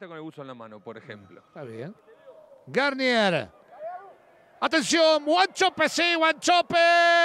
con el buzo en la mano, por ejemplo. Está bien. Garnier. Atención, Guanchope, sí, Guanchope.